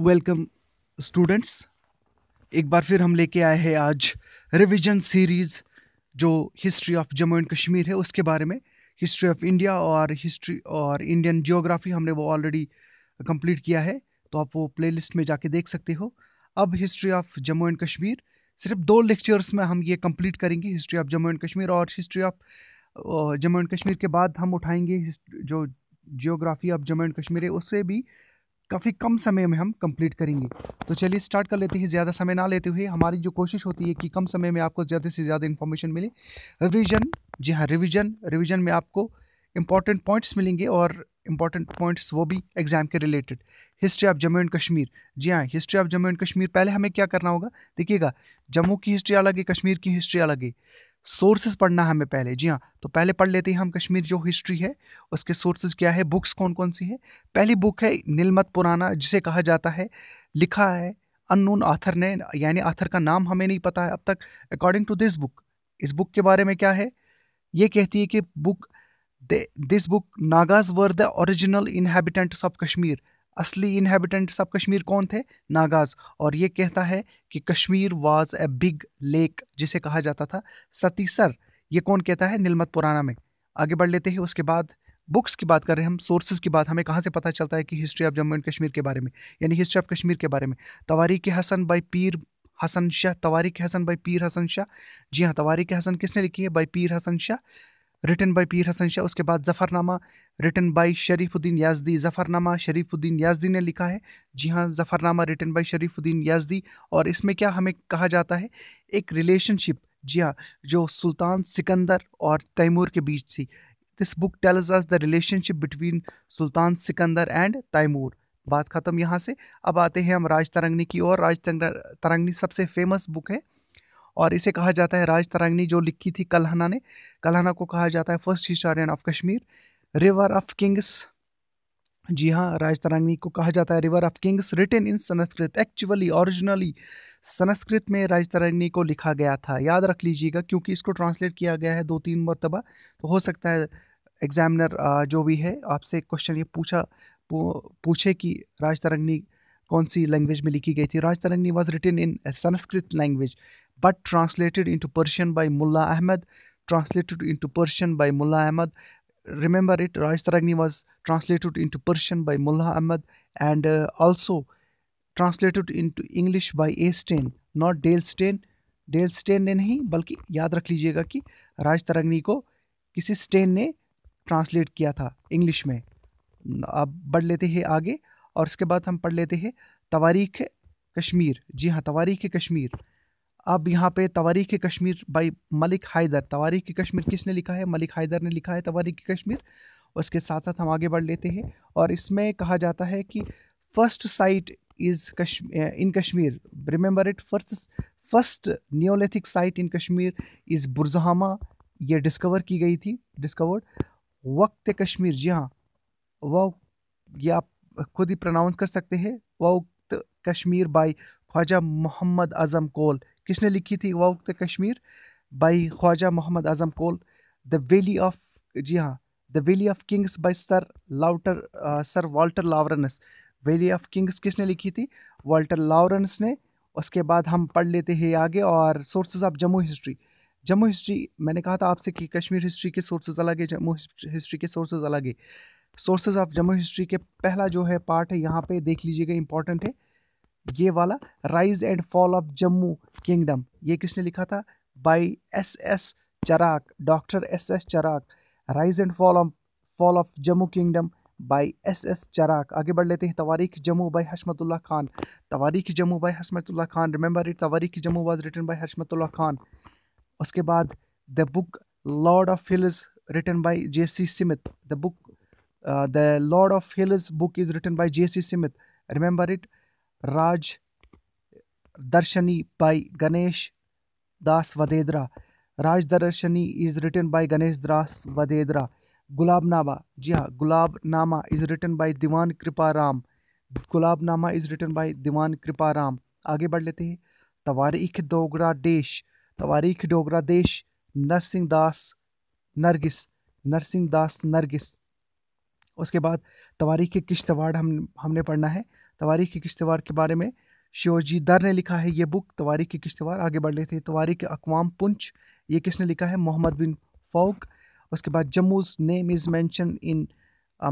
Welcome students एक बार फिर हम लेके आए हैं आज रिवीजन सीरीज़ जो history of Jammu and Kashmir है उसके बारे में हिस्ट्री ऑफ इंडिया और हिस्ट्री और इंडियन जियोग्राफी हमने वो ऑलरेडी कंप्लीट किया है तो आप वो प्लेलिस्ट में जाके देख सकते हो अब history of Jammu and Kashmir सिर्फ दो लेक्चर्स में हम ये कंप्लीट करेंगे history of Jammu and Kashmir और history of Jammu and Kashmir के बाद हम उठाएंगे जो geography of Jammu and Kashmir है उससे भी काफ़ी कम समय में हम कंप्लीट करेंगे तो चलिए स्टार्ट कर लेते हैं ज़्यादा समय ना लेते हुए हमारी जो कोशिश होती है कि कम समय में आपको ज़्यादा से ज़्यादा इन्फॉर्मेशन मिले रिविज़न जी हाँ रिविज़न रिविज़न में आपको इंपॉर्टेंट पॉइंट्स मिलेंगे और इंपॉर्टेंट पॉइंट्स वो भी एग्जाम के related history of Jammu and Kashmir जी हाँ history of Jammu and Kashmir पहले हमें क्या करना होगा देखिएगा जम्मू की हिस्ट्री अलग है कश्मीर की हिस्ट्री अलग है सोर्सेज पढ़ना है हमें पहले जी हाँ तो पहले पढ़ लेते हैं हम कश्मीर जो हिस्ट्री है उसके सोर्सेज क्या है बुक्स कौन कौन सी है पहली बुक है नीलमत पुराना जिसे कहा जाता है लिखा है अननोन आथर ने यानी आथर का नाम हमें नहीं पता है अब तक अकॉर्डिंग टू दिस बुक इस बुक के बारे में क्या है ये कहती है कि book this book Nagas were the original inhabitants of Kashmir असली इनहेबिटेंट्स ऑफ कश्मीर कौन थे नागाज और ये कहता है कि Kashmir was a big lake जिसे कहा जाता था सतीसर ये कौन कहता है निलमत पुराना में आगे बढ़ लेते हैं उसके बाद बुक्स की बात कर रहे हैं हम सोर्सेज की बात हमें कहाँ से पता चलता है कि history of Jammu and Kashmir के बारे में यानी हिस्ट्री ऑफ कश्मीर के बारे में तवारीख हसन बाई पीर हसन शाह तवारीख हसन बाई पीर हसन शाह जी हाँ तवारीख हसन किसने लिखी है by Pir Hasan Shah written by Pir Hasan Shah उसके बाद जफ़रनामा रिटन बाई शरीफुद्दीन याजदी जफ़रनामा शरीफुद्दीन याजदी ने लिखा है जी हाँ जफ़रनामा रिटन बाई शरीफुद्दीन याजदी और इसमें क्या हमें कहा जाता है एक रिलेशनशिप जी हाँ जो सुल्तान सिकंदर और तैमूर के बीच थी this book tells us the relationship between Sultan Sikandar and Timur बात ख़त्म यहाँ से अब आते हैं हम राज तरंगनी की और राज तरंगनी सबसे फेमस बुक है और इसे कहा जाता है राज तरंगनी जो लिखी थी कलहना ने कलहना को कहा जाता है first historian of Kashmir river of kings जी हाँ राज तरंगनी को कहा जाता है river of kings written in Sanskrit actually originally Sanskrit में राज तरंगनी को लिखा गया था याद रख लीजिएगा क्योंकि इसको ट्रांसलेट किया गया है दो तीन मरतबा तो हो सकता है एग्जामिनर जो भी है आपसे क्वेश्चन ये पूछा पूछे कि राज तरंगनी कौन सी लैंग्वेज में लिखी गई थी Rajatarangini was written in Sanskrit language but translated into Persian by Mullah Ahmed, translated into Persian by Mullah Ahmed. Remember it, Raj Taragni was translated into Persian by Mullah Ahmed and uh, also translated into English by A. Stain, not Dale Stain. Dale Stain ne nahi, balki yaad rakh lijiyega ki Rajatarangini ko kisi Stain ne translate kiya tha English mein. अब बढ़ लेते हैं आगे और इसके बाद हम पढ़ लेते हैं तवारीख कश्मीर जी हाँ तवारीख कश्मीर अब यहाँ पे तवारीख कश्मीर बाई मलिक हैदर तवारीख कश्मीर किसने लिखा है मलिक हैदर ने लिखा है तवारीख कश्मीर उसके साथ साथ हम आगे बढ़ लेते हैं और इसमें कहा जाता है कि first site is Kashmir in Kashmir remember it first first neolithic site in Kashmir is Burzahom ये डिस्कवर की गई थी डिस्कवर्ड वक्त कश्मीर जी हाँ वह यह आप खुद ही प्रनाउंस कर सकते हैं वक्त कश्मीर बाई ख्वाजा मोहम्मद आज़म कोल किसने लिखी थी Waqt the Kashmir by Khwaja Mohammad Azam Kaul the valley of जी हाँ the valley of kings by sir Walter sir Walter Lawrence valley of kings किसने लिखी थी वाल्टर लावरेंस ने उसके बाद हम पढ़ लेते हैं आगे और sources of Jammu history Jammu history मैंने कहा था आपसे कि कश्मीर हिस्ट्री के सोर्सेज अलग है जम्मू हिस्ट्री के सोर्सेज अलग है सोर्सेज ऑफ जम्मू हिस्ट्री के पहला जो है पार्ट है यहाँ पे देख लीजिएगा इंपॉर्टेंट है ये वाला rise and fall of Jammu kingdom ये किसने लिखा था by S S Charak doctor S S Charak rise and fall of fall of Jammu kingdom by S S Charak आगे बढ़ लेते हैं Tawarikh Jammu by Hashmatullah Khan Tawarikh Jammu by Hashmatullah Khan remember it Tawarikh Jammu was written by Hashmatullah Khan उसके बाद the book lord of hills written by J C Smith the book the lord of hills book is written by J C Smith remember it Darshani by Ganesh Das Das Raj Darshani is written by Ganesh Das Das Gulabnama जी हाँ गुलाब नामा is written by Diwan Kripa Ram Gulabnama is written by Diwan Kripa Ram आगे बढ़ लेते हैं तवारीख डोगरा देश तवारीख डोगरा देश नरसिंह दास नरगिस नरसिंह दास नरगिस उसके बाद तवारीख किश्तवाड़ हम हमने पढ़ना है तवारीख किश्तवार के बारे में शिवजी दर ने लिखा है ये बुक तवारीख की किश्तवार आगे बढ़ लेते थे तवारीख अकवाम पुंछ ये किसने लिखा है मोहम्मद बिन फौक उसके बाद Jammu's name is mentioned in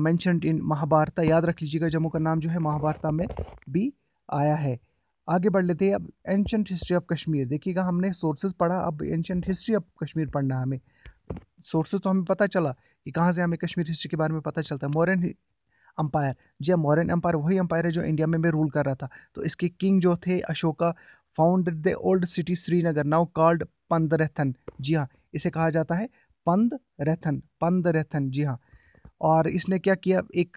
mentioned in Mahabharata याद रख लीजिएगा जम्मू का नाम जो है महाभारता में भी आया है आगे बढ़ लेते हैं अब एंशंट हिस्ट्री ऑफ कश्मीर देखिएगा हमने सोर्सेज पढ़ा अब एंशंट हिस्ट्री ऑफ कश्मीर पढ़ना है हमें सोर्सेज तो हमें पता चला कि कहाँ से हमें कश्मीर हिस्ट्री के बारे में पता चलता है मॉडर्न अंपायर जे मॉरन अंपायर वही अंपायर है जो इंडिया में भी रूल कर रहा था तो इसके किंग जो थे Ashoka founded the old city Srinagar now called Pandrethan जी हाँ इसे कहा जाता है पंद पंद रेथन जी हाँ और इसने क्या किया एक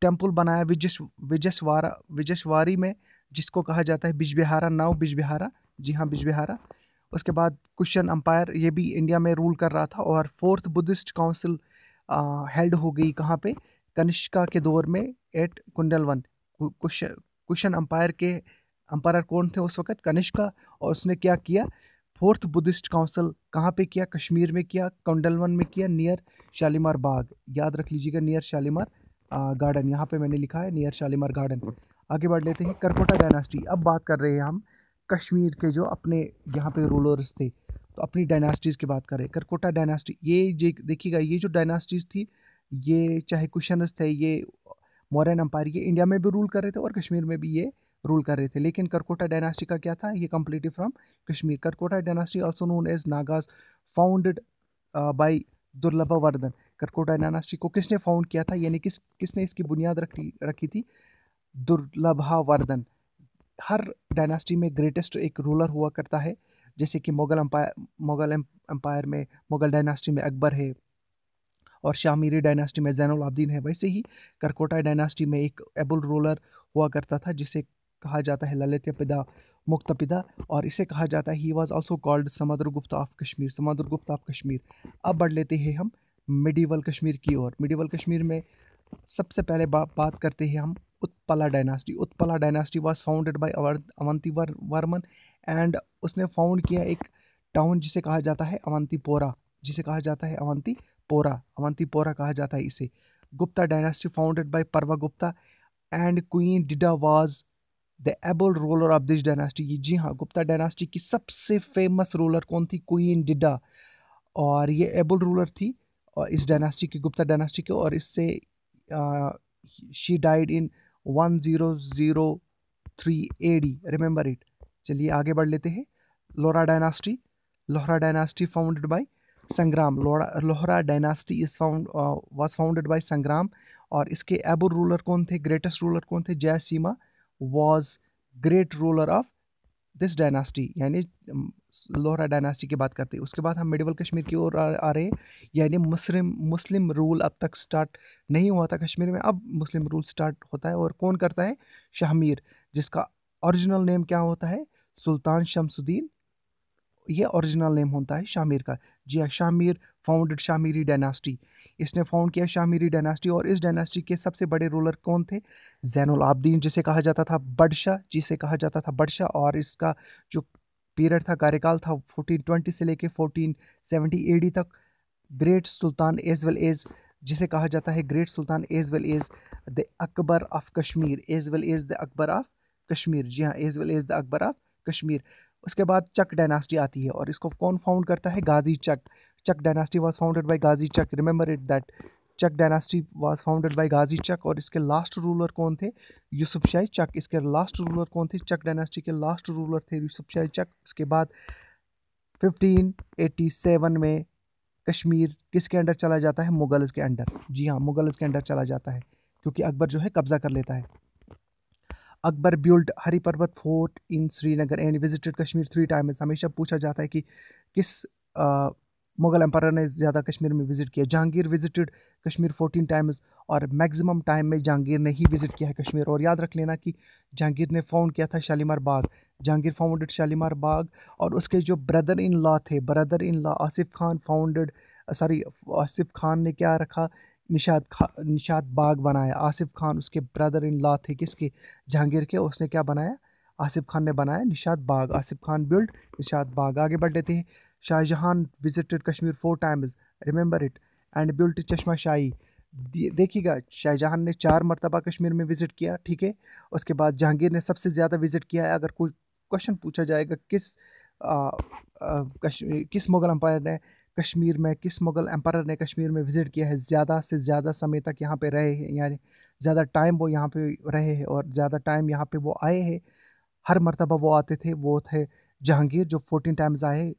टेम्पल बनाया विजस विजसवारा विजसवारी में जिसको कहा जाता है बिजबिहारा नाव बिजबिहारा जी हाँ बिजबिहारा उसके बाद क्वेश्चन अम्पायर ये भी इंडिया में रूल कर रहा था और फोर्थ बुद्धिस्ट काउंसिल हेल्ड हो गई कहाँ पे कनिष्का के दौर में at Kundalvan Kushan Kushan empire के अंपायर कौन थे उस वक्त कनिष्का और उसने क्या किया फोर्थ बुद्धिस्ट काउंसिल कहाँ पे किया कश्मीर में किया कुंडलवन में किया नियर शालीमार बाग याद रख लीजिएगा नियर शालीमार गार्डन यहाँ पे मैंने लिखा है नियर शालीमार गार्डन आगे बढ़ लेते हैं करकोटा डायनास्टी अब बात कर रहे हैं हम कश्मीर के जो अपने यहाँ पे रूलर्स थे तो अपनी डायनास्टीज़ की बात करें करकोटा डायनास्टी ये देखिएगा ये जो डायनास्टीज़ थी ये चाहे कुशनस थे ये मौर्यन अम्पायर ये इंडिया में भी रूल कर रहे थे और कश्मीर में भी ये रूल कर रहे थे लेकिन करकोटा डायनास्टी का क्या था ये completely from Kashmir Karkota dynasty also known as Nagas founded by Vardhan Karkota dynasty को किसने फाउंड किया था यानी किस किसने इसकी बुनियाद रखी रखी थी वर्धन हर डायनास्टी में ग्रेटेस्ट एक रूलर हुआ करता है जैसे कि मुगल अम्पायर मुगल एम्पायर में मुगल डायनास्टी में अकबर है और शामीरी डायनास्टी में जैनुल है वैसे ही करकोटा डायनास्टी में एक एबुल रूलर हुआ करता था जिसे कहा जाता है ललित पिदा मुक्त पिदा और इसे कहा जाता है he was also called Samudra Gupta of Kashmir समद्र Gupta of Kashmir अब बढ़ लेते हैं हम मिडीवल कश्मीर की ओर मिडीवल कश्मीर में सबसे पहले बा, बात करते हैं हम Utpala dynasty Utpala dynasty was founded by Avanti वर, वर्मन एंड उसने फाउंड किया एक टाउन जिसे कहा जाता है अवंतीपोरा जिसे कहा जाता है अवंती पोरा पोरा कहा जाता है इसे Gupta dynasty founded by Parva Gupta and queen Didda was the able ruler of this dynasty ये जी हाँ गुप्ता डायनास्टी की सबसे फेमस रूलर कौन थी क्वीन डिडा और ये एबल रूलर थी और इस डायनेस्टी की गुप्ता डायनेस्टी की और इससे she died in one zero zero three A D remember it चलिए आगे बढ़ लेते हैं Lohara dynasty Lohara dynasty founded by Sangrama Lohara dynasty is found was founded by Sangrama और इसके एबुर रूलर कौन थे ग्रेटेस्ट रूलर कौन थे Jayasimha was great ruler of this dynasty यानी um, लोहरा डायनास्टी की बात करते हैं उसके बाद हम मिडिवल कश्मीर की ओर आ रहे यानी मुस्लिम मुस्लिम रूल अब तक स्टार्ट नहीं हुआ था कश्मीर में अब मुस्लिम रूल स्टार्ट होता है और कौन करता है शाहमीर जिसका ओरिजिनल नेम क्या होता है सुल्तान शमसुद्दीन ये ओरिजिनल नेम होता है शामिर का जी हाँ शामिर फाउंडेड शामिरी डायनास्टी इसने फाउंड किया शामिरी डायनास्टी और इस डायनास्टी के सबसे बड़े रूलर कौन थे जैनुल आबदीन जिसे कहा जाता था बडशाह जिसे कहा जाता था बडशाह और इसका जो पीरियड था कार्यकाल था 1420 से लेके 1470 एडी तक great sultan as well as जिसे कहा जाता है great sultan as well as the Akbar of Kashmir as well as the Akbar of Kashmir जी हाँ as well as the Akbar of Kashmir उसके बाद चक डायनास्टी आती है और इसको कौन फाउंड करता है Ghazi Chak Chak dynasty was founded by Ghazi Chak remember it that Chak dynasty was founded by Ghazi Chak और इसके लास्ट रूलर कौन थे यूसुफ शाही चक इसके लास्ट रूलर कौन थे चक डायनास्टी के लास्ट रूलर थे यूसुफ शाही चक इसके बाद 1587 में कश्मीर किसके अंडर चला जाता है मुगल्स के अंडर जी हाँ मुगल्स के अंडर चला जाता है क्योंकि अकबर जो है कब्ज़ा कर लेता है Akbar build Hari Parbat fort in Srinagar and visited Kashmir three times हमेशा पूछा जाता है कि किस मुगल एम्पायर ने ज़्यादा कश्मीर में विज़िट किया Jahangir visited Kashmir fourteen times और मैक्सिमम टाइम में जहांगीर ने ही विज़िट किया है कश्मीर और याद रख लेना कि जहांगीर ने फाउंड किया था शालीमार बाग जहांगीर फाउंडेड शालीमार बाग और उसके जो ब्रदर इन लॉ थे brother in law Asif Khan founded sorry Asif Khan ने क्या रखा निशाद खा निशाद बाग बनाया आसिफ खान उसके ब्रदर इन लॉ थे किसके जहांगीर के उसने क्या बनाया आसिफ खान ने बनाया निशाद बाग आसिफ खान बिल्ड निशाद बाग आगे बढ़ लेते हैं Shahjahan visited Kashmir four times remember it and built Chashma Shahi देखिएगा शाहजहाँ ने चार मरतबा कश्मीर में विज़िट किया ठीक है उसके बाद जहांगीर ने सबसे ज़्यादा विज़िट किया है अगर कोई क्वेश्चन पूछा जाएगा किस आ, आ, किस मुग़ल अम्पायर ने कश्मीर में किस मुग़ल एम्पायर ने कश्मीर में विज़िट किया है ज़्यादा से ज़्यादा समय तक यहाँ पे रहे हैं यानी ज़्यादा टाइम वो यहाँ पे रहे हैं और ज़्यादा टाइम यहाँ पे वो आए हैं हर मरतबा वो आते थे वो थे जहांगीर जो फोर्टीन टाइम्स आए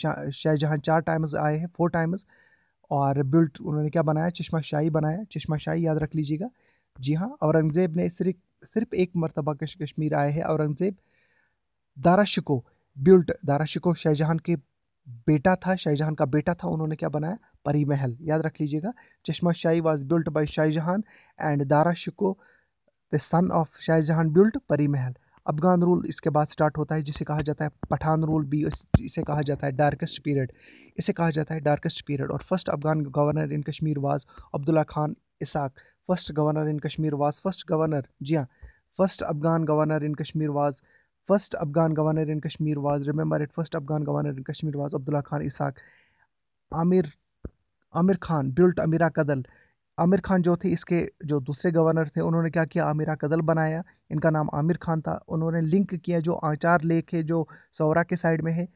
शाहजहाँ चार टाइम्स आए हैं फोर टाइम्स और बिल्ट उन्होंने क्या बनाया चश्मा शाही बनाया चश्मा शाही याद रख लीजिएगा जी हाँ औरंगज़ेब ने सिर्फ सिर्फ एक मरतबा कश्मीर आए हैं औरंगज़ेब दारा शिको बिल्ट दारा शिको शाहजहाँ के बेटा था शाहजहां का बेटा था उन्होंने क्या बनाया परी महल याद रख लीजिएगा Chashma Shahi was built by Shahjahan and Dara Shikoh the son of Shahjahan built Pari Mahal Afghan rule इसके बाद स्टार्ट होता है जिसे कहा जाता है पठान रूल भी इसे कहा जाता है डार्केस्ट पीरियड इसे कहा जाता है डार्केस्ट पीरियड और first Afghan governor in Kashmir was Abdullah Khan Ishaq first governor in Kashmir was first governor जी हाँ first Afghan governor in Kashmir was first Afghan governor in Kashmir was, remember it, first Afghan governor in Kashmir was Abdullah Khan Ishaq Amir Amir Khan built Amira Kadal Amir Khan जो थे इसके जो दूसरे governor थे उन्होंने क्या किया आमिरा कदल बनाया इनका नाम आमिर खान था उन्होंने लिंक किया जो आचार लेक है जो सौरा के साइड में है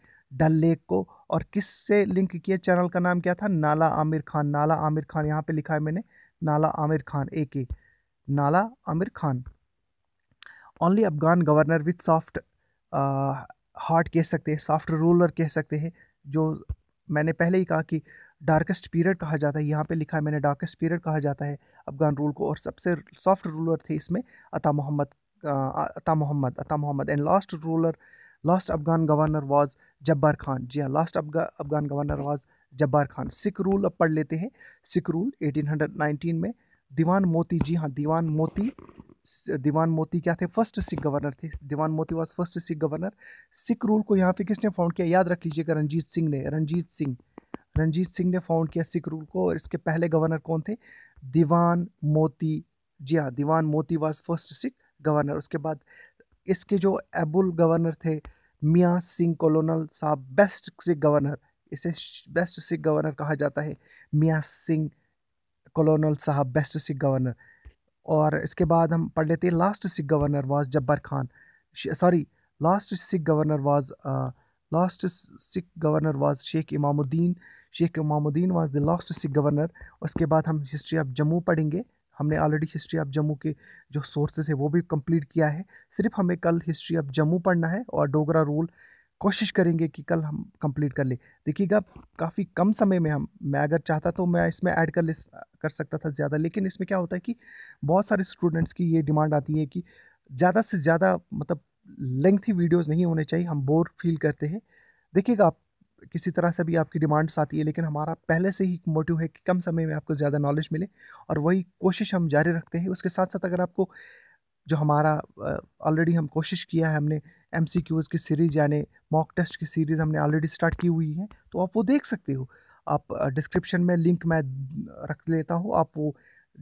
डल लेक को और किस से लिंक किया चैनल का नाम क्या था नाला आमिर खान नाला आमिर खान यहाँ पे लिखा है मैंने नाला आमिर खान ए के नाला Amir Khan only Afghan governor with soft heart कह सकते हैं सॉफ्ट रूलर कह सकते हैं जो मैंने पहले ही कहा कि डार्केस्ट पीरियड कहा जाता है यहाँ पे लिखा है मैंने डार्केस्ट पीरियड कहा जाता है अफगान रूल को और सबसे सॉफ्ट रूलर थे इसमें अता Mohammad Ata Mohammad Ata Mohammad and last ruler last Afghan governor was Jabbar Khan जी हाँ last Afghan governor was Jabbar Khan Sikh rule अब पढ़ लेते हैं सिख रूल एटीन में दीवान मोती जी हाँ दीवान मोती दीवान मोती क्या थे फर्स्ट सिख गवर्नर थे Diwan Moti was first Sikh governor Sikh rule को यहाँ पे किसने फाउंड किया याद रख लीजिएगा रंजीत सिंह ने रंजीत सिंह रंजीत सिंह ने फाउंड किया सिख रूल को और इसके पहले गवर्नर कौन थे दीवान मोती जी हाँ दीवान Moti was first Sikh governor उसके बाद इसके जो एबुल गवर्नर थे मियाँ सिंह कॉलोनल साहब बेस्ट सिख गवर्नर इसे बेस्ट सिख गवर्नर कहा जाता है मियाँ सिंह कॉलोनल साहब बेस्ट सिख गवर्नर और इसके बाद हम पढ़ लेते हैं last Sikh governor was Jabbar Khan sorry last Sikh governor was last Sikh governor was Sheikh Imamuddin Sheikh Imamuddin was the last Sikh governor उसके बाद हम हिस्ट्री ऑफ जम्मू पढ़ेंगे हमने ऑलरेडी हिस्ट्री ऑफ जम्मू के जो सोर्सेज है वो भी कंप्लीट किया है सिर्फ हमें कल हिस्ट्री ऑफ जम्मू पढ़ना है और डोगरा रूल कोशिश करेंगे कि कल हम कंप्लीट कर ले देखिएगा काफ़ी कम समय में हम मैं अगर चाहता तो मैं इसमें ऐड कर ले कर सकता था ज़्यादा लेकिन इसमें क्या होता है कि बहुत सारे स्टूडेंट्स की ये डिमांड आती है कि ज़्यादा से ज़्यादा मतलब लेंथी वीडियोस नहीं होने चाहिए हम बोर फील करते हैं देखिएगा आप किसी तरह से भी आपकी डिमांड्स आती है लेकिन हमारा पहले से ही मोटिव है कि कम समय में आपको ज़्यादा नॉलेज मिले और वही कोशिश हम जारी रखते हैं उसके साथ साथ अगर आपको जो हमारा ऑलरेडी हम कोशिश किया है हमने एम सी क्यूज़ की सीरीज़ यानी मॉक टेस्ट की सीरीज़ हमने ऑलरेडी स्टार्ट की हुई है तो आप वो देख सकते हो आप डिस्क्रिप्शन में लिंक मैं रख लेता हूँ आप वो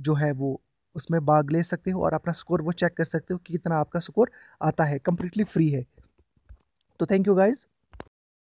जो है वो उसमें भाग ले सकते हो और अपना स्कोर वो चेक कर सकते हो कि कितना आपका स्कोर आता है कम्प्लीटली फ्री है तो थैंक यू गाइज़